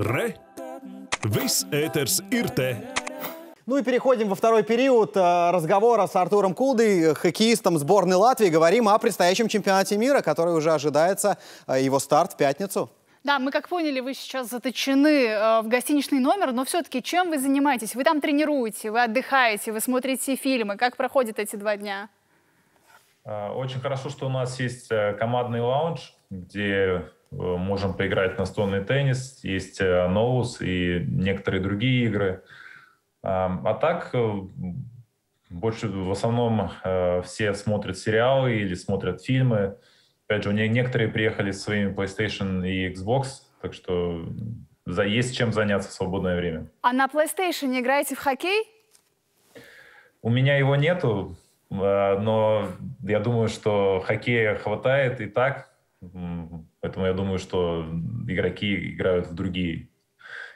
Ре. Весь Этерс ir te. Ну и переходим во второй период э, разговора с Артуром Кулдой, хоккеистом сборной Латвии. Говорим о предстоящем чемпионате мира, который уже ожидается, э, его старт в пятницу. Да, мы как поняли, вы сейчас заточены э, в гостиничный номер, но все-таки чем вы занимаетесь? Вы там тренируете, вы отдыхаете, вы смотрите фильмы. Как проходят эти два дня? Очень хорошо, что у нас есть командный лаунж, где Э, можем поиграть в настольный теннис, есть э, ноус и некоторые другие игры. Эм, а так, э, больше в основном все смотрят сериалы или смотрят фильмы. Опять же, у меня некоторые приехали с своими PlayStation и Xbox, так что за есть чем заняться в свободное время. А на PlayStation играете в хоккей? У меня его нету, но я думаю, что хоккея хватает и так поэтому я думаю, что игроки играют в другие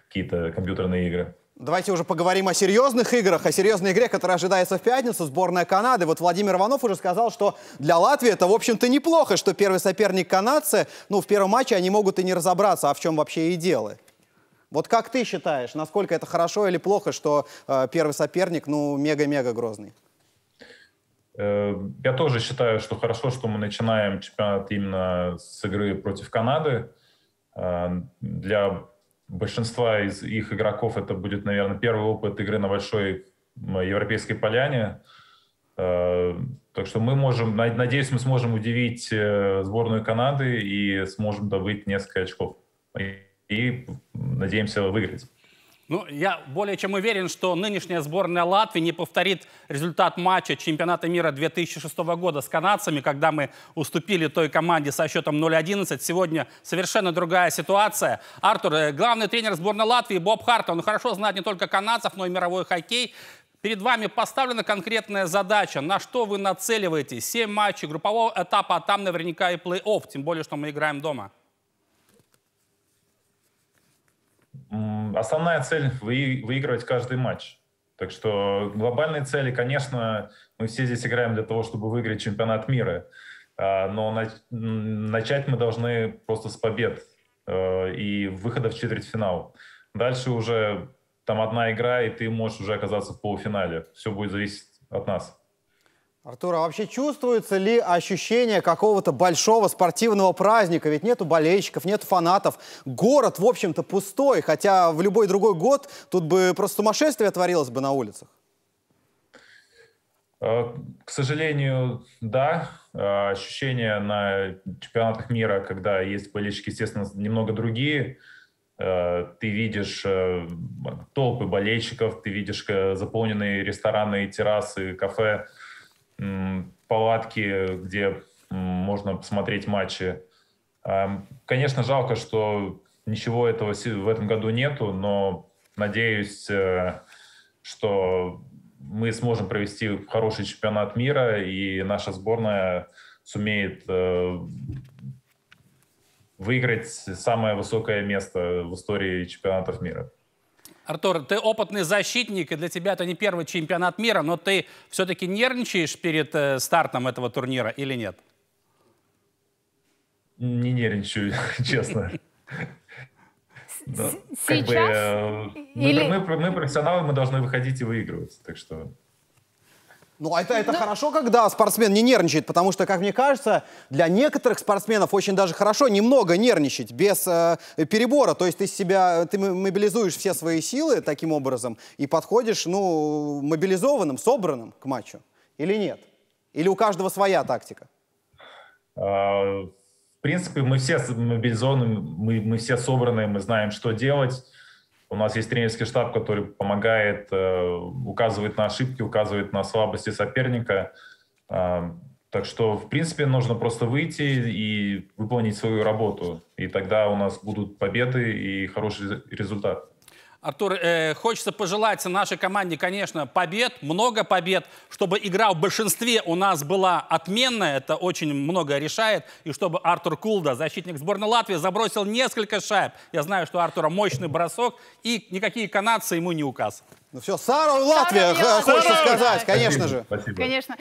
какие-то компьютерные игры. Давайте уже поговорим о серьезных играх, о серьезной игре, которая ожидается в пятницу, сборная Канады. Вот Владимир Иванов уже сказал, что для Латвии это, в общем-то, неплохо, что первый соперник канадцы, ну, в первом матче они могут и не разобраться, а в чем вообще и дело. Вот как ты считаешь, насколько это хорошо или плохо, что э, первый соперник, ну, мега-мега грозный? Э, я тоже считаю, что хорошо, что мы начинаем чемпионат именно с игры против Канады. Э, для большинства из их игроков это будет, наверное, первый опыт игры на большой европейской поляне. Э, так что мы можем, надеюсь, мы сможем удивить сборную Канады и сможем добыть несколько очков. И надеемся выиграть. Ну, я более чем уверен, что нынешняя сборная Латвии не повторит результат матча чемпионата мира 2006 года с канадцами, когда мы уступили той команде со счетом 0-11. Сегодня совершенно другая ситуация. Артур, э, главный тренер сборной Латвии Боб Харт, он хорошо знает не только канадцев, но и мировой хоккей. Перед вами поставлена конкретная задача, на что вы нацеливаетесь. Семь матчей группового этапа, а там наверняка и плей-офф, тем более, что мы играем дома. Основная цель вы, – выигрывать каждый матч. Так что глобальные цели, конечно, мы все здесь играем для того, чтобы выиграть чемпионат мира. А, но начать мы должны просто с побед э, и выхода в четвертьфинал. Дальше уже там одна игра, и ты можешь уже оказаться в полуфинале. Все будет зависеть от нас. Артур, а вообще чувствуется ли ощущение какого-то большого спортивного праздника? Ведь нету болельщиков, нету фанатов. Город, в общем-то, пустой, хотя в любой другой год тут бы просто сумасшествие творилось бы на улицах. Э, к сожалению, да. Э, ощущения на чемпионатах мира, когда есть болельщики, естественно, немного другие э, ты видишь толпы болельщиков, ты видишь заполненные рестораны, террасы, кафе палатки, где можно посмотреть матчи. Конечно, жалко, что ничего этого в этом году нету, но надеюсь, э, что мы сможем провести хороший чемпионат мира, и наша сборная сумеет э, выиграть самое высокое место в истории чемпионатов мира. Артур, ты опытный защитник, и для тебя это не первый чемпионат мира, но ты все-таки нервничаешь перед э, стартом этого турнира или нет? Не нервничаю, честно. Сейчас? Мы профессионалы, мы должны выходить и выигрывать, так что... Ну, а это, это Но... Ну. хорошо, когда спортсмен не нервничает, потому что, как мне кажется, для некоторых спортсменов очень даже хорошо немного нервничать, без э, перебора. То есть э, ты себя, ты мобилизуешь все свои силы таким образом и подходишь, ну, мобилизованным, собранным к матчу. Или нет? Или у каждого своя тактика? А, в принципе, мы все мобилизованы, мы, мы все собраны, мы знаем, что делать. У нас есть тренерский штаб, который помогает, э, указывает на ошибки, указывает на слабости соперника. Э, так что, в принципе, нужно просто выйти и выполнить свою работу. И тогда у нас будут победы и хороший результат. Артур, э, хочется пожелать нашей команде, конечно, побед, много побед, чтобы игра в большинстве у нас была отменная, это очень много решает, и чтобы Артур Кулда, защитник сборной Латвии, забросил несколько шайб. Я знаю, что у Артура мощный бросок, и никакие канадцы ему не указ. Ну все, Сара Латвия, Сара, э, хочется Сара. сказать, конечно же. Спасибо. Конечно.